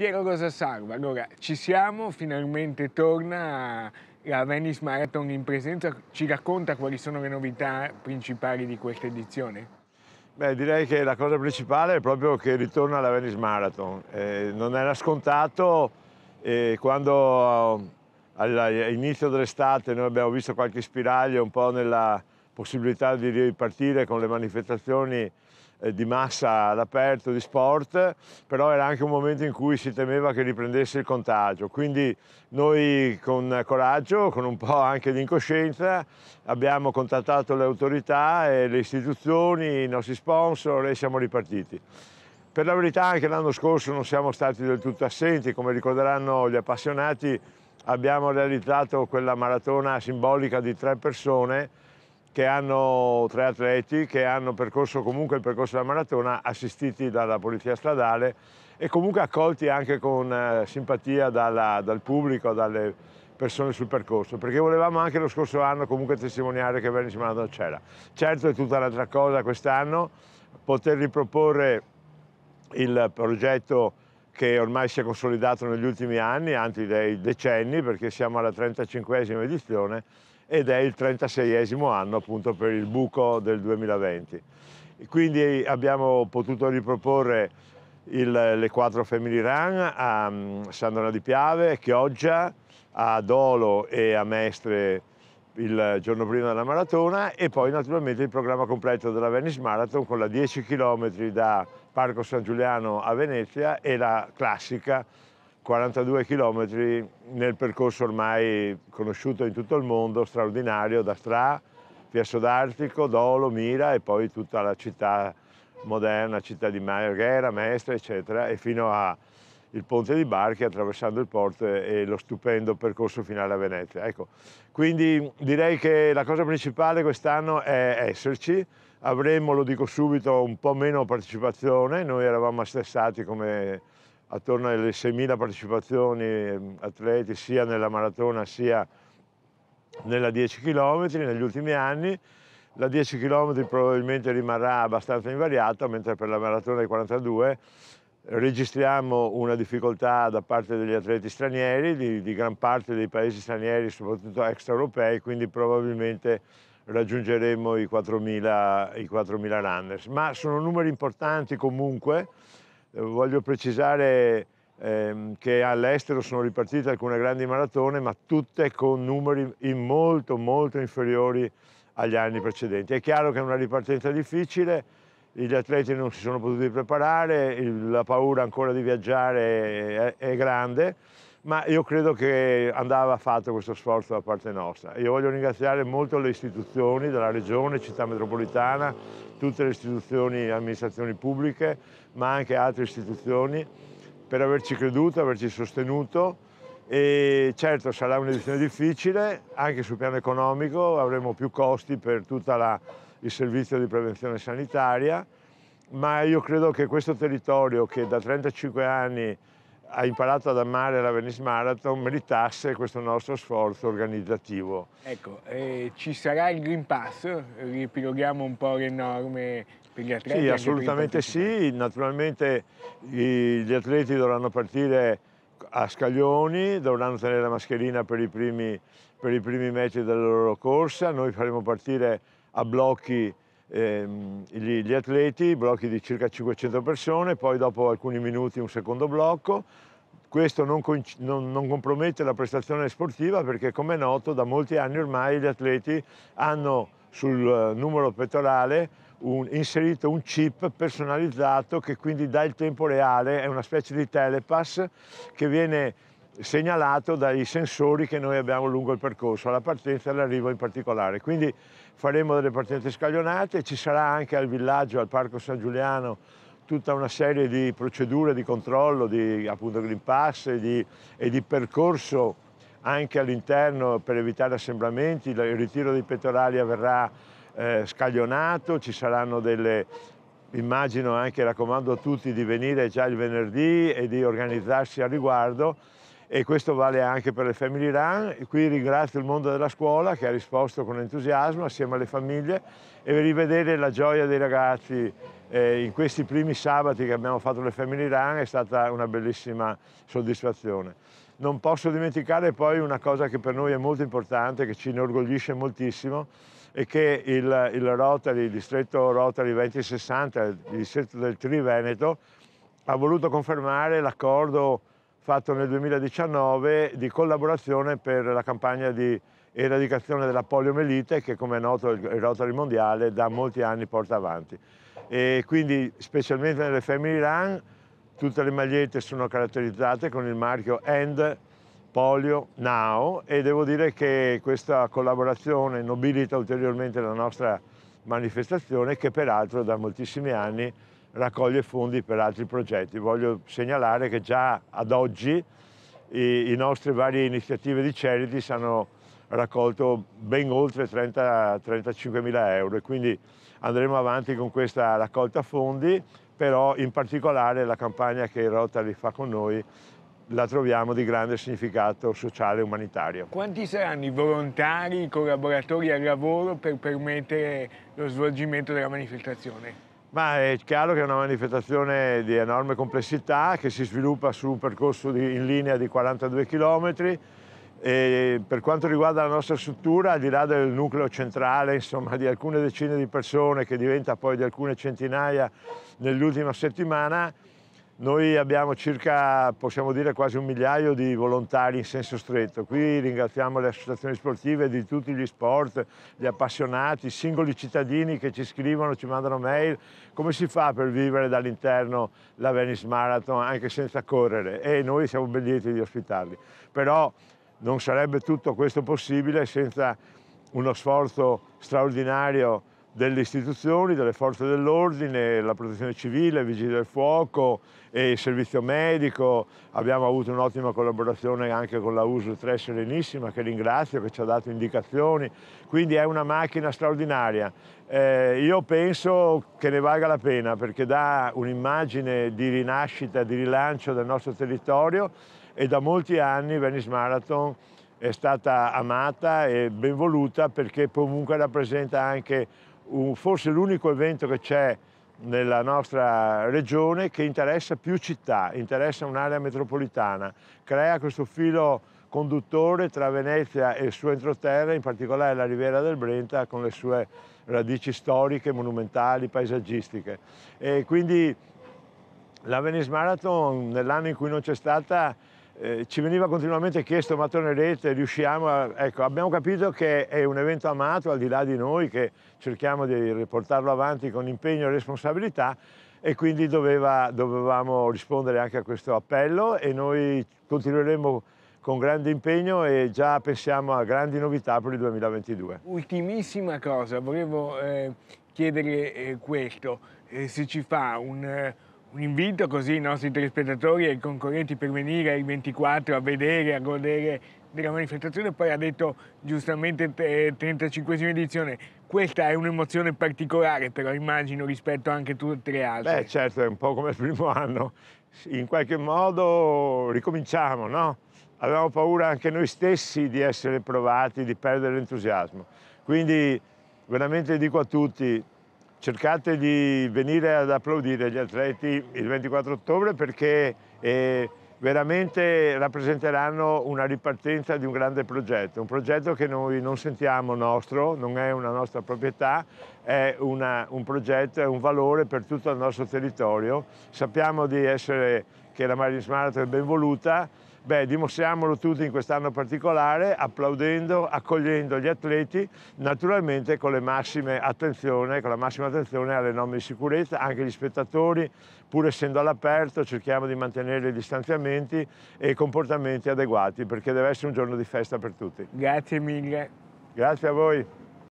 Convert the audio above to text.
Piero cosa salva? Allora, ci siamo, finalmente torna la Venice Marathon in presenza. Ci racconta quali sono le novità principali di questa edizione? Beh, direi che la cosa principale è proprio che ritorna alla Venice Marathon. Eh, non era scontato eh, quando eh, all'inizio dell'estate noi abbiamo visto qualche spiraglio un po' nella possibilità di ripartire con le manifestazioni eh, di massa all'aperto, di sport, però era anche un momento in cui si temeva che riprendesse il contagio. Quindi noi con coraggio, con un po' anche di incoscienza, abbiamo contattato le autorità, e le istituzioni, i nostri sponsor e siamo ripartiti. Per la verità anche l'anno scorso non siamo stati del tutto assenti, come ricorderanno gli appassionati abbiamo realizzato quella maratona simbolica di tre persone che hanno tre atleti che hanno percorso comunque il percorso della maratona assistiti dalla polizia stradale e comunque accolti anche con eh, simpatia dalla, dal pubblico, dalle persone sul percorso, perché volevamo anche lo scorso anno comunque testimoniare che Venice Maratona c'era. Certo è tutta un'altra cosa quest'anno, poter riproporre il progetto che ormai si è consolidato negli ultimi anni, anzi dei decenni, perché siamo alla 35esima edizione, ed è il 36esimo anno appunto per il buco del 2020. Quindi abbiamo potuto riproporre il, le quattro Family Run a mm, San di Piave, Chioggia, a Dolo e a Mestre il giorno prima della maratona e poi naturalmente il programma completo della Venice Marathon con la 10 km da Parco San Giuliano a Venezia e la classica 42 km nel percorso ormai conosciuto in tutto il mondo, straordinario, da Stra, Piazzo d'Artico, Dolo, Mira e poi tutta la città moderna, città di Marghera, Mestre, eccetera, e fino al ponte di Barchi, attraversando il porto e lo stupendo percorso finale a Venezia. Ecco, quindi direi che la cosa principale quest'anno è esserci, avremo, lo dico subito, un po' meno partecipazione, noi eravamo assessati come attorno alle 6.000 partecipazioni ehm, atleti sia nella maratona sia nella 10 km negli ultimi anni. La 10 km probabilmente rimarrà abbastanza invariata, mentre per la maratona dei 42 registriamo una difficoltà da parte degli atleti stranieri, di, di gran parte dei paesi stranieri, soprattutto extraeuropei, quindi probabilmente raggiungeremo i 4.000, i 4.000 runners. Ma sono numeri importanti comunque, eh, voglio precisare ehm, che all'estero sono ripartite alcune grandi maratone, ma tutte con numeri molto, molto inferiori agli anni precedenti. È chiaro che è una ripartenza difficile, gli atleti non si sono potuti preparare, la paura ancora di viaggiare è, è grande, ma io credo che andava fatto questo sforzo da parte nostra. Io voglio ringraziare molto le istituzioni della Regione, Città Metropolitana, tutte le istituzioni e amministrazioni pubbliche, ma anche altre istituzioni per averci creduto, averci sostenuto e certo sarà un'edizione difficile anche sul piano economico, avremo più costi per tutto il servizio di prevenzione sanitaria, ma io credo che questo territorio che da 35 anni ha imparato ad amare la Venice Marathon meritasse questo nostro sforzo organizzativo. Ecco, eh, ci sarà il Green Pass? Riepiloghiamo un po' le norme per gli atleti? Sì, assolutamente sì. Naturalmente gli atleti dovranno partire a scaglioni, dovranno tenere la mascherina per i primi, per i primi metri della loro corsa. Noi faremo partire a blocchi Ehm, gli, gli atleti, blocchi di circa 500 persone, poi dopo alcuni minuti un secondo blocco, questo non, non, non, compromette la prestazione sportiva perché come è noto da molti anni ormai gli atleti hanno sul eh, numero pettorale un, inserito un chip personalizzato che quindi dà il tempo reale, è una specie di telepass che viene segnalato dai sensori che noi abbiamo lungo il percorso, alla partenza e all'arrivo in particolare. Quindi faremo delle partenze scaglionate, ci sarà anche al villaggio, al Parco San Giuliano, tutta una serie di procedure di controllo, di appunto Green Pass e di, e di percorso anche all'interno per evitare assembramenti, il ritiro dei pettorali avverrà eh, scaglionato, ci saranno delle, immagino anche raccomando a tutti di venire già il venerdì e di organizzarsi al riguardo e questo vale anche per le Family Run. Qui ringrazio il mondo della scuola che ha risposto con entusiasmo assieme alle famiglie e rivedere la gioia dei ragazzi eh, in questi primi sabati che abbiamo fatto le Family Run è stata una bellissima soddisfazione. Non posso dimenticare poi una cosa che per noi è molto importante, che ci inorgoglisce moltissimo, è che il, il, Rotary, il distretto Rotary 2060, il distretto del Triveneto, ha voluto confermare l'accordo fatto nel 2019 di collaborazione per la campagna di eradicazione della poliomielite che come è noto il Rotary Mondiale da molti anni porta avanti. E quindi specialmente nelle Family Run tutte le magliette sono caratterizzate con il marchio End Polio Now e devo dire che questa collaborazione nobilita ulteriormente la nostra manifestazione che peraltro da moltissimi anni raccoglie fondi per altri progetti. Voglio segnalare che già ad oggi i, i nostre varie iniziative di charity hanno raccolto ben oltre 30, 35 mila euro e quindi andremo avanti con questa raccolta fondi, però in particolare la campagna che Rotary fa con noi la troviamo di grande significato sociale e umanitario. Quanti saranno i volontari, i collaboratori al lavoro per permettere lo svolgimento della manifestazione? Ma è chiaro che è una manifestazione di enorme complessità che si sviluppa su un percorso di, in linea di 42 km e per quanto riguarda la nostra struttura, al di là del nucleo centrale insomma, di alcune decine di persone che diventa poi di alcune centinaia nell'ultima settimana, noi abbiamo circa, possiamo dire, quasi un migliaio di volontari in senso stretto. Qui ringraziamo le associazioni sportive di tutti gli sport, gli appassionati, i singoli cittadini che ci scrivono, ci mandano mail. Come si fa per vivere dall'interno la Venice Marathon anche senza correre? E noi siamo ben lieti di ospitarli. Però non sarebbe tutto questo possibile senza uno sforzo straordinario delle istituzioni, delle forze dell'ordine, la protezione civile, vigili del fuoco e il servizio medico. Abbiamo avuto un'ottima collaborazione anche con la USU 3 Serenissima, che ringrazio, che ci ha dato indicazioni. Quindi è una macchina straordinaria. Eh, io penso che ne valga la pena perché dà un'immagine di rinascita, di rilancio del nostro territorio e da molti anni Venice Marathon è stata amata e ben voluta perché comunque rappresenta anche un, forse l'unico evento che c'è nella nostra regione che interessa più città, interessa un'area metropolitana, crea questo filo conduttore tra Venezia e il suo entroterra, in particolare la Riviera del Brenta con le sue radici storiche, monumentali, paesaggistiche. E quindi la Venice Marathon nell'anno in cui non c'è stata eh, ci veniva continuamente chiesto ma tornerete, riusciamo a... Ecco, abbiamo capito che è un evento amato al di là di noi, che cerchiamo di portarlo avanti con impegno e responsabilità e quindi doveva, dovevamo rispondere anche a questo appello e noi continueremo con grande impegno e già pensiamo a grandi novità per il 2022. Ultimissima cosa, volevo eh, chiedere eh, questo, eh, se ci fa un eh, un invito così ai nostri telespettatori e ai concorrenti per venire il 24 a vedere, a godere della manifestazione, poi ha detto giustamente 35 eh, edizione. Questa è un'emozione particolare, però immagino rispetto anche a tutte le altre. Beh, certo, è un po' come il primo anno. In qualche modo ricominciamo, no? Avevamo paura anche noi stessi di essere provati, di perdere l'entusiasmo. Quindi veramente dico a tutti, cercate di venire ad applaudire gli atleti il 24 ottobre perché eh, veramente rappresenteranno una ripartenza di un grande progetto, un progetto che noi non sentiamo nostro, non è una nostra proprietà, è una, un progetto, è un valore per tutto il nostro territorio. Sappiamo di essere, che la Marines Marathon è ben voluta, Beh, dimostriamolo tutti in quest'anno particolare, applaudendo, accogliendo gli atleti, naturalmente con, attenzione, con la massima attenzione alle norme di sicurezza, anche gli spettatori, pur essendo all'aperto, cerchiamo di mantenere i distanziamenti e i comportamenti adeguati, perché deve essere un giorno di festa per tutti. Grazie mille. Grazie a voi.